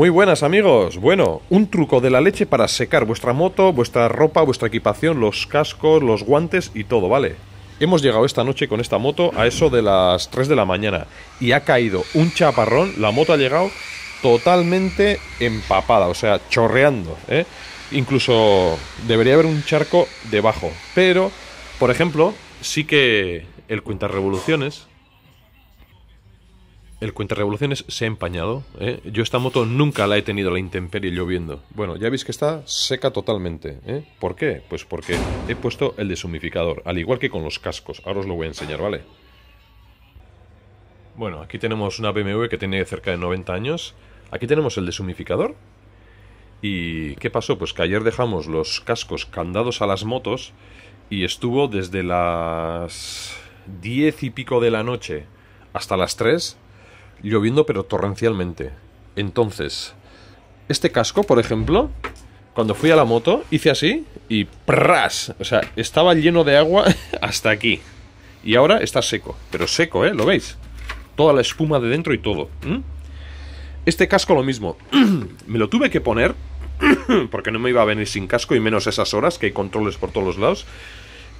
Muy buenas amigos, bueno, un truco de la leche para secar vuestra moto, vuestra ropa, vuestra equipación, los cascos, los guantes y todo, ¿vale? Hemos llegado esta noche con esta moto a eso de las 3 de la mañana y ha caído un chaparrón, la moto ha llegado totalmente empapada, o sea, chorreando, ¿eh? Incluso debería haber un charco debajo, pero, por ejemplo, sí que el cuenta revoluciones el revoluciones se ha empañado. ¿eh? Yo esta moto nunca la he tenido la intemperie lloviendo. Bueno, ya veis que está seca totalmente. ¿eh? ¿Por qué? Pues porque he puesto el deshumificador, al igual que con los cascos. Ahora os lo voy a enseñar, ¿vale? Bueno, aquí tenemos una BMW que tiene cerca de 90 años. Aquí tenemos el deshumificador. ¿Y qué pasó? Pues que ayer dejamos los cascos candados a las motos y estuvo desde las 10 y pico de la noche hasta las 3 lloviendo pero torrencialmente. Entonces, este casco, por ejemplo, cuando fui a la moto, hice así y ¡pras! O sea, estaba lleno de agua hasta aquí. Y ahora está seco, pero seco, ¿eh? ¿Lo veis? Toda la espuma de dentro y todo. Este casco lo mismo. Me lo tuve que poner porque no me iba a venir sin casco y menos esas horas que hay controles por todos los lados.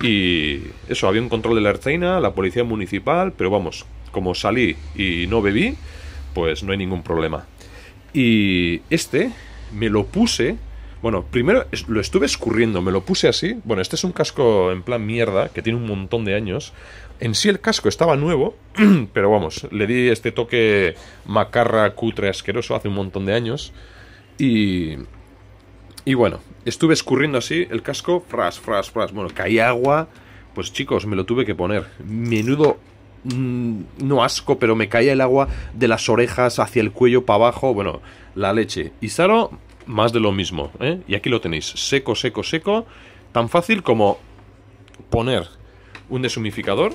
Y eso, había un control de la Arteina, la policía municipal, pero vamos, como salí y no bebí, pues no hay ningún problema. Y este me lo puse. Bueno, primero lo estuve escurriendo, me lo puse así. Bueno, este es un casco en plan mierda, que tiene un montón de años. En sí el casco estaba nuevo, pero vamos, le di este toque macarra, cutre, asqueroso hace un montón de años. Y... Y bueno, estuve escurriendo así el casco, fras, fras, fras. Bueno, caí agua, pues chicos, me lo tuve que poner. Menudo Mm, no asco, pero me caía el agua de las orejas hacia el cuello para abajo, bueno, la leche. Y Saro, más de lo mismo, ¿eh? Y aquí lo tenéis, seco, seco, seco, tan fácil como poner un deshumificador,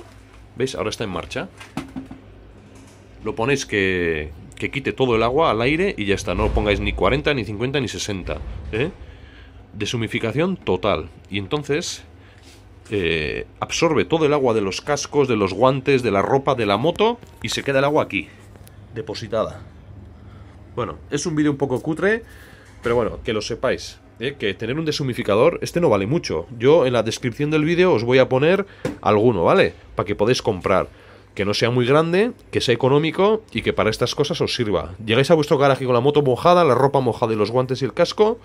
¿veis? Ahora está en marcha. Lo ponéis que, que quite todo el agua al aire y ya está, no lo pongáis ni 40, ni 50, ni 60, ¿eh? Deshumificación total. Y entonces eh, absorbe todo el agua de los cascos, de los guantes, de la ropa, de la moto y se queda el agua aquí, depositada. Bueno, es un vídeo un poco cutre, pero bueno, que lo sepáis. ¿eh? Que tener un deshumificador, este no vale mucho. Yo en la descripción del vídeo os voy a poner alguno, ¿vale? Para que podáis comprar. Que no sea muy grande, que sea económico y que para estas cosas os sirva. Llegáis a vuestro garaje con la moto mojada, la ropa mojada y los guantes y el casco.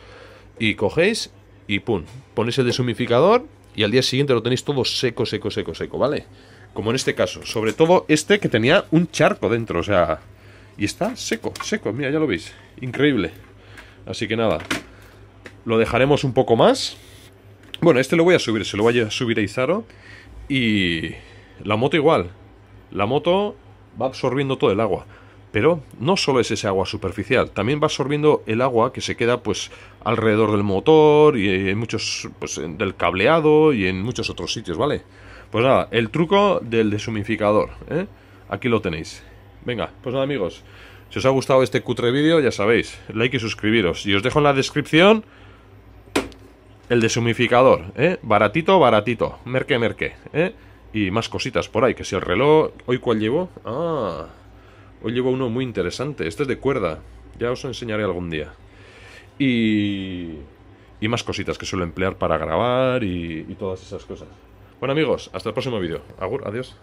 Y cogéis y pum. Ponéis el deshumificador y al día siguiente lo tenéis todo seco, seco, seco, seco, ¿vale? Como en este caso, sobre todo este que tenía un charco dentro, o sea, y está seco, seco, mira, ya lo veis, increíble. Así que nada, lo dejaremos un poco más. Bueno, este lo voy a subir, se lo voy a subir a Izaro y la moto igual. La moto va absorbiendo todo el agua. Pero no solo es ese agua superficial, también va absorbiendo el agua que se queda pues alrededor del motor y eh, en muchos pues del cableado y en muchos otros sitios, ¿vale? Pues nada, el truco del deshumificador, ¿eh? Aquí lo tenéis. Venga, pues nada amigos, si os ha gustado este cutre vídeo, ya sabéis, like y suscribiros. Y os dejo en la descripción el deshumificador, ¿eh? Baratito, baratito, merque, merque, ¿eh? Y más cositas por ahí, que si el reloj, ¿hoy cuál llevo? Ah... Hoy llevo uno muy interesante. Este es de cuerda. Ya os enseñaré algún día. Y, y más cositas que suelo emplear para grabar y, y todas esas cosas. Bueno amigos, hasta el próximo vídeo. Agur, adiós.